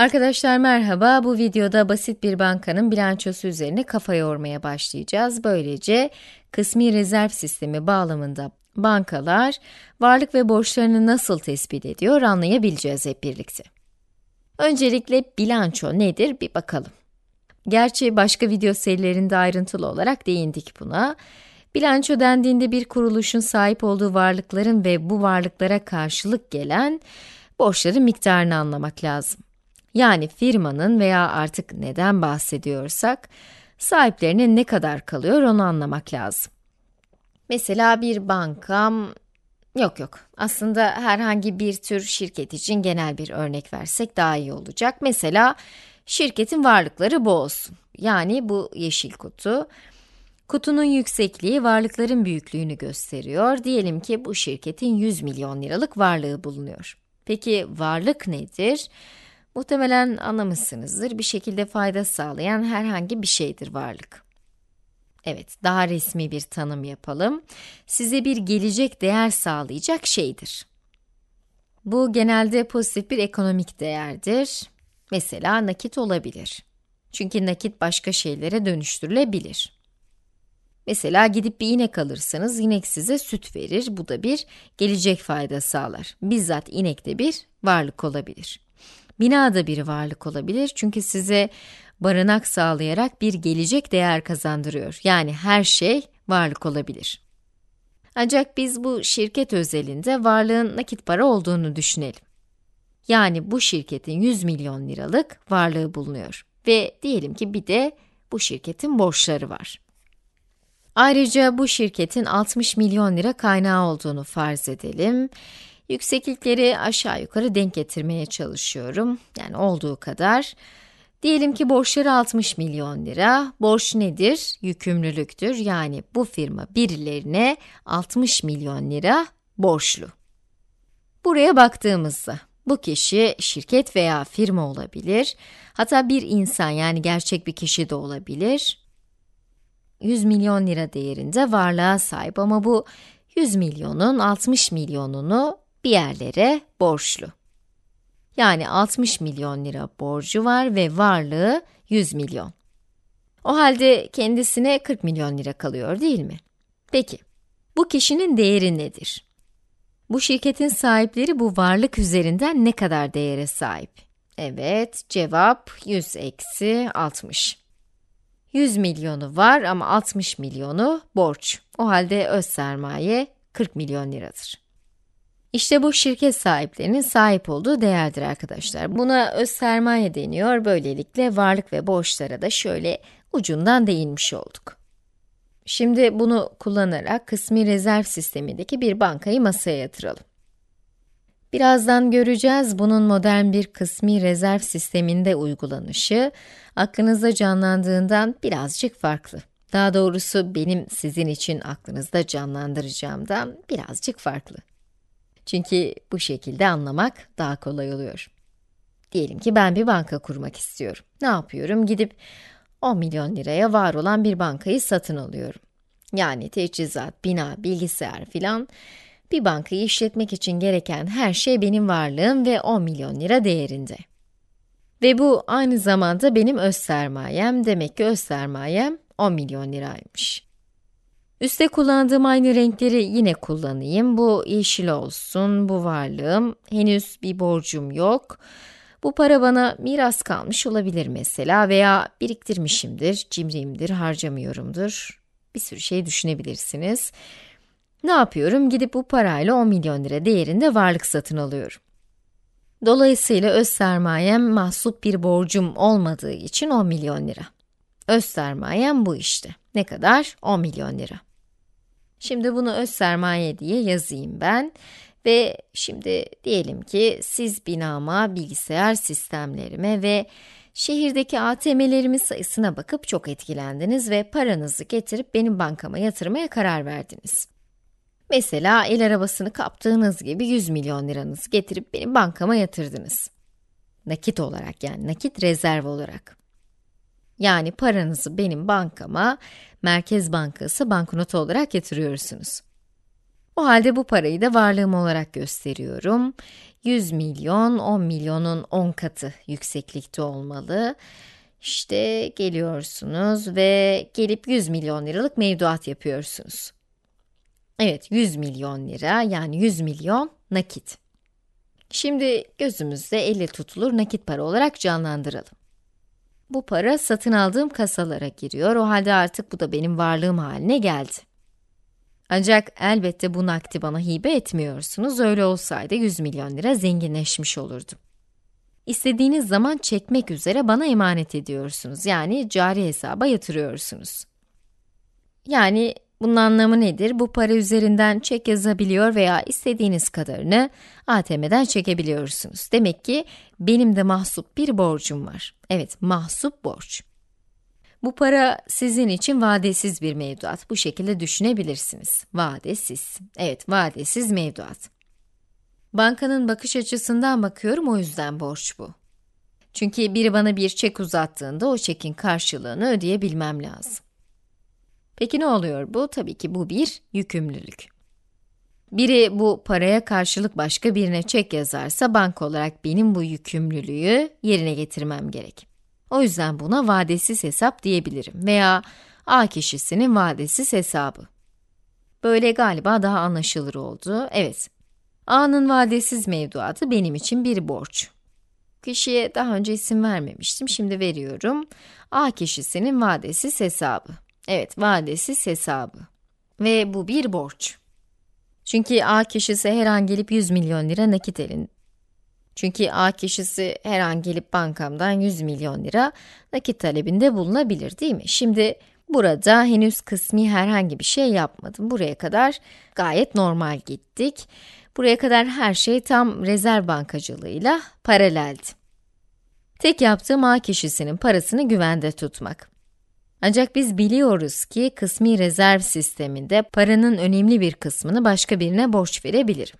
Arkadaşlar merhaba. Bu videoda basit bir bankanın bilançosu üzerine kafa yormaya başlayacağız. Böylece kısmi rezerv sistemi bağlamında bankalar varlık ve borçlarını nasıl tespit ediyor anlayabileceğiz hep birlikte. Öncelikle bilanço nedir bir bakalım. Gerçi başka video serilerinde ayrıntılı olarak değindik buna. Bilanço dendiğinde bir kuruluşun sahip olduğu varlıkların ve bu varlıklara karşılık gelen borçların miktarını anlamak lazım. Yani firmanın veya artık neden bahsediyorsak, sahiplerine ne kadar kalıyor onu anlamak lazım. Mesela bir bankam, yok yok aslında herhangi bir tür şirket için genel bir örnek versek daha iyi olacak. Mesela şirketin varlıkları bu olsun. Yani bu yeşil kutu. Kutunun yüksekliği varlıkların büyüklüğünü gösteriyor. Diyelim ki bu şirketin 100 milyon liralık varlığı bulunuyor. Peki varlık nedir? Muhtemelen anlamışsınızdır. Bir şekilde fayda sağlayan herhangi bir şeydir varlık. Evet, daha resmi bir tanım yapalım. Size bir gelecek değer sağlayacak şeydir. Bu genelde pozitif bir ekonomik değerdir. Mesela nakit olabilir. Çünkü nakit başka şeylere dönüştürülebilir. Mesela gidip bir inek alırsanız inek size süt verir. Bu da bir gelecek fayda sağlar. Bizzat inek de bir varlık olabilir. Binada bir varlık olabilir çünkü size barınak sağlayarak bir gelecek değer kazandırıyor. Yani her şey varlık olabilir. Ancak biz bu şirket özelinde varlığın nakit para olduğunu düşünelim. Yani bu şirketin 100 milyon liralık varlığı bulunuyor ve diyelim ki bir de bu şirketin borçları var. Ayrıca bu şirketin 60 milyon lira kaynağı olduğunu farz edelim. Yükseklikleri aşağı yukarı denk getirmeye çalışıyorum. Yani olduğu kadar. Diyelim ki borçları 60 milyon lira. Borç nedir? Yükümlülüktür. Yani bu firma birilerine 60 milyon lira borçlu. Buraya baktığımızda bu kişi şirket veya firma olabilir. Hatta bir insan yani gerçek bir kişi de olabilir. 100 milyon lira değerinde varlığa sahip ama bu 100 milyonun 60 milyonunu bir yerlere borçlu. Yani 60 milyon lira borcu var ve varlığı 100 milyon. O halde kendisine 40 milyon lira kalıyor değil mi? Peki, bu kişinin değeri nedir? Bu şirketin sahipleri bu varlık üzerinden ne kadar değere sahip? Evet, cevap 100 eksi 60. 100 milyonu var ama 60 milyonu borç. O halde öz sermaye 40 milyon liradır. İşte bu şirket sahiplerinin sahip olduğu değerdir arkadaşlar. Buna öz sermaye deniyor. Böylelikle varlık ve borçlara da şöyle ucundan değinmiş olduk. Şimdi bunu kullanarak kısmi rezerv sistemindeki bir bankayı masaya yatıralım. Birazdan göreceğiz bunun modern bir kısmi rezerv sisteminde uygulanışı aklınızda canlandığından birazcık farklı. Daha doğrusu benim sizin için aklınızda canlandıracağımdan birazcık farklı. Çünkü bu şekilde anlamak daha kolay oluyor. Diyelim ki ben bir banka kurmak istiyorum. Ne yapıyorum? Gidip 10 milyon liraya var olan bir bankayı satın alıyorum. Yani teçhizat, bina, bilgisayar filan. Bir bankayı işletmek için gereken her şey benim varlığım ve 10 milyon lira değerinde. Ve bu aynı zamanda benim öz sermayem, demek ki öz sermayem 10 milyon liraymış. Üste kullandığım aynı renkleri yine kullanayım. Bu yeşil olsun, bu varlığım. Henüz bir borcum yok. Bu para bana miras kalmış olabilir mesela veya biriktirmişimdir, cimriyimdir, harcamıyorumdur. Bir sürü şey düşünebilirsiniz. Ne yapıyorum? Gidip bu parayla 10 milyon lira değerinde varlık satın alıyorum. Dolayısıyla öz sermayem mahsup bir borcum olmadığı için 10 milyon lira. Öz sermayem bu işte. Ne kadar? 10 milyon lira. Şimdi bunu öz sermaye diye yazayım ben. Ve şimdi diyelim ki siz binama, bilgisayar sistemlerime ve şehirdeki ATM'lerimin sayısına bakıp çok etkilendiniz ve paranızı getirip benim bankama yatırmaya karar verdiniz. Mesela el arabasını kaptığınız gibi 100 milyon liranızı getirip benim bankama yatırdınız. Nakit olarak yani nakit rezerv olarak. Yani paranızı benim bankama Merkez Bankası banknotu olarak getiriyorsunuz. O halde bu parayı da varlığım olarak gösteriyorum. 100 milyon 10 milyonun 10 katı yükseklikte olmalı. İşte geliyorsunuz ve gelip 100 milyon liralık mevduat yapıyorsunuz. Evet 100 milyon lira yani 100 milyon nakit. Şimdi gözümüzde elle tutulur nakit para olarak canlandıralım bu para satın aldığım kasalara giriyor. O halde artık bu da benim varlığım haline geldi. Ancak elbette bu nakdi bana hibe etmiyorsunuz. Öyle olsaydı 100 milyon lira zenginleşmiş olurdum. İstediğiniz zaman çekmek üzere bana emanet ediyorsunuz. Yani cari hesaba yatırıyorsunuz. Yani bunun anlamı nedir? Bu para üzerinden çek yazabiliyor veya istediğiniz kadarını ATM'den çekebiliyorsunuz. Demek ki benim de mahsup bir borcum var. Evet, mahsup borç. Bu para sizin için vadesiz bir mevduat. Bu şekilde düşünebilirsiniz. Vadesiz. Evet, vadesiz mevduat. Bankanın bakış açısından bakıyorum o yüzden borç bu. Çünkü biri bana bir çek uzattığında o çekin karşılığını ödeyebilmem lazım. Peki ne oluyor bu? Tabii ki bu bir yükümlülük. Biri bu paraya karşılık başka birine çek yazarsa banka olarak benim bu yükümlülüğü yerine getirmem gerek. O yüzden buna vadesiz hesap diyebilirim veya A kişisinin vadesiz hesabı. Böyle galiba daha anlaşılır oldu. Evet, A'nın vadesiz mevduatı benim için bir borç. Kişiye daha önce isim vermemiştim, şimdi veriyorum. A kişisinin vadesiz hesabı. Evet, vadesiz hesabı. Ve bu bir borç. Çünkü A kişisi her an gelip 100 milyon lira nakit elin. Çünkü A kişisi her an gelip bankamdan 100 milyon lira nakit talebinde bulunabilir değil mi? Şimdi burada henüz kısmi herhangi bir şey yapmadım. Buraya kadar gayet normal gittik. Buraya kadar her şey tam rezerv bankacılığıyla paraleldi. Tek yaptığım A kişisinin parasını güvende tutmak. Ancak biz biliyoruz ki kısmi rezerv sisteminde paranın önemli bir kısmını başka birine borç verebilirim.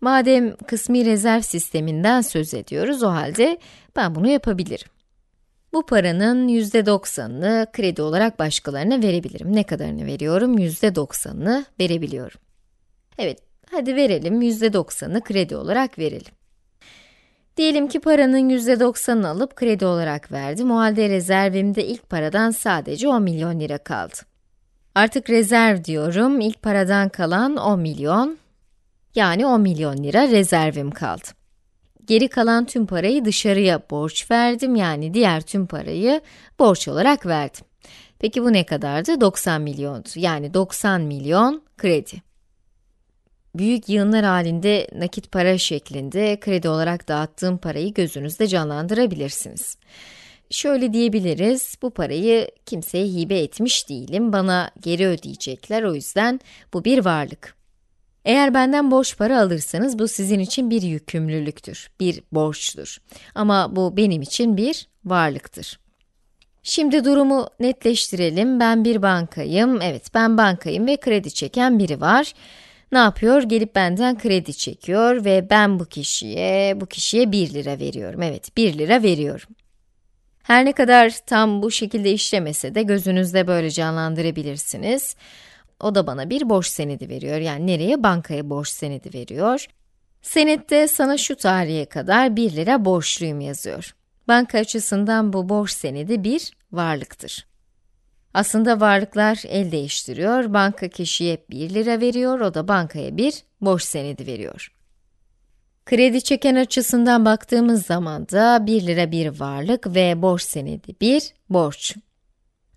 Madem kısmi rezerv sisteminden söz ediyoruz, o halde ben bunu yapabilirim. Bu paranın %90'ını kredi olarak başkalarına verebilirim. Ne kadarını veriyorum? %90'ını verebiliyorum. Evet, hadi verelim %90'ını kredi olarak verelim. Diyelim ki paranın %90'ını alıp kredi olarak verdim. O halde rezervimde ilk paradan sadece 10 milyon lira kaldı. Artık rezerv diyorum. İlk paradan kalan 10 milyon. Yani 10 milyon lira rezervim kaldı. Geri kalan tüm parayı dışarıya borç verdim. Yani diğer tüm parayı borç olarak verdim. Peki bu ne kadardı? 90 milyondu. Yani 90 milyon kredi büyük yığınlar halinde nakit para şeklinde kredi olarak dağıttığım parayı gözünüzde canlandırabilirsiniz. Şöyle diyebiliriz, bu parayı kimseye hibe etmiş değilim, bana geri ödeyecekler, o yüzden bu bir varlık. Eğer benden borç para alırsanız bu sizin için bir yükümlülüktür, bir borçtur. Ama bu benim için bir varlıktır. Şimdi durumu netleştirelim. Ben bir bankayım, evet ben bankayım ve kredi çeken biri var ne yapıyor? Gelip benden kredi çekiyor ve ben bu kişiye, bu kişiye 1 lira veriyorum. Evet, 1 lira veriyorum. Her ne kadar tam bu şekilde işlemese de gözünüzde böyle canlandırabilirsiniz. O da bana bir borç senedi veriyor. Yani nereye? Bankaya borç senedi veriyor. Senette sana şu tarihe kadar 1 lira borçluyum yazıyor. Banka açısından bu borç senedi bir varlıktır. Aslında varlıklar el değiştiriyor, banka kişiye 1 lira veriyor, o da bankaya bir borç senedi veriyor. Kredi çeken açısından baktığımız zaman da 1 lira bir varlık ve borç senedi bir borç.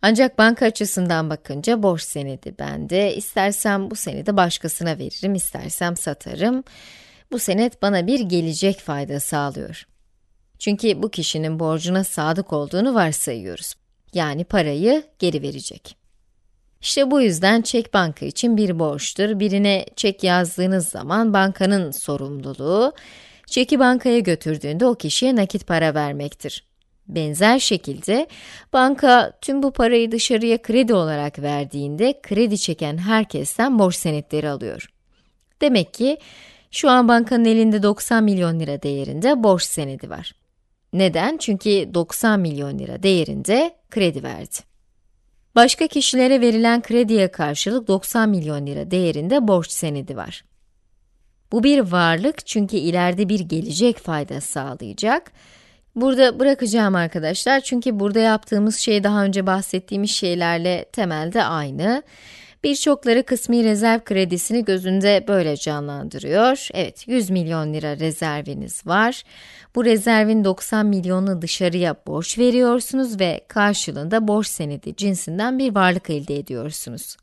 Ancak banka açısından bakınca borç senedi bende, istersem bu senedi başkasına veririm, istersem satarım. Bu senet bana bir gelecek fayda sağlıyor. Çünkü bu kişinin borcuna sadık olduğunu varsayıyoruz. Yani parayı geri verecek. İşte bu yüzden çek banka için bir borçtur. Birine çek yazdığınız zaman bankanın sorumluluğu, çeki bankaya götürdüğünde o kişiye nakit para vermektir. Benzer şekilde banka tüm bu parayı dışarıya kredi olarak verdiğinde kredi çeken herkesten borç senetleri alıyor. Demek ki şu an bankanın elinde 90 milyon lira değerinde borç senedi var. Neden? Çünkü 90 milyon lira değerinde kredi verdi. Başka kişilere verilen krediye karşılık 90 milyon lira değerinde borç senedi var. Bu bir varlık çünkü ileride bir gelecek fayda sağlayacak. Burada bırakacağım arkadaşlar çünkü burada yaptığımız şey daha önce bahsettiğimiz şeylerle temelde aynı. Birçokları kısmi rezerv kredisini gözünde böyle canlandırıyor. Evet 100 milyon lira rezerviniz var. Bu rezervin 90 milyonunu dışarıya borç veriyorsunuz ve karşılığında borç senedi cinsinden bir varlık elde ediyorsunuz.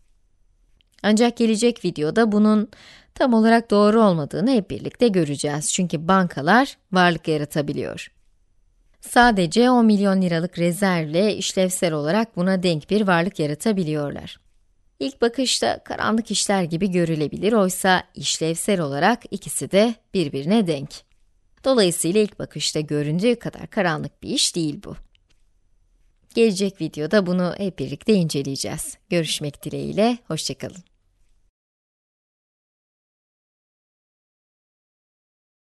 Ancak gelecek videoda bunun tam olarak doğru olmadığını hep birlikte göreceğiz. Çünkü bankalar varlık yaratabiliyor. Sadece 10 milyon liralık rezervle işlevsel olarak buna denk bir varlık yaratabiliyorlar. İlk bakışta karanlık işler gibi görülebilir oysa işlevsel olarak ikisi de birbirine denk. Dolayısıyla ilk bakışta göründüğü kadar karanlık bir iş değil bu. Gelecek videoda bunu hep birlikte inceleyeceğiz. Görüşmek dileğiyle, hoşçakalın.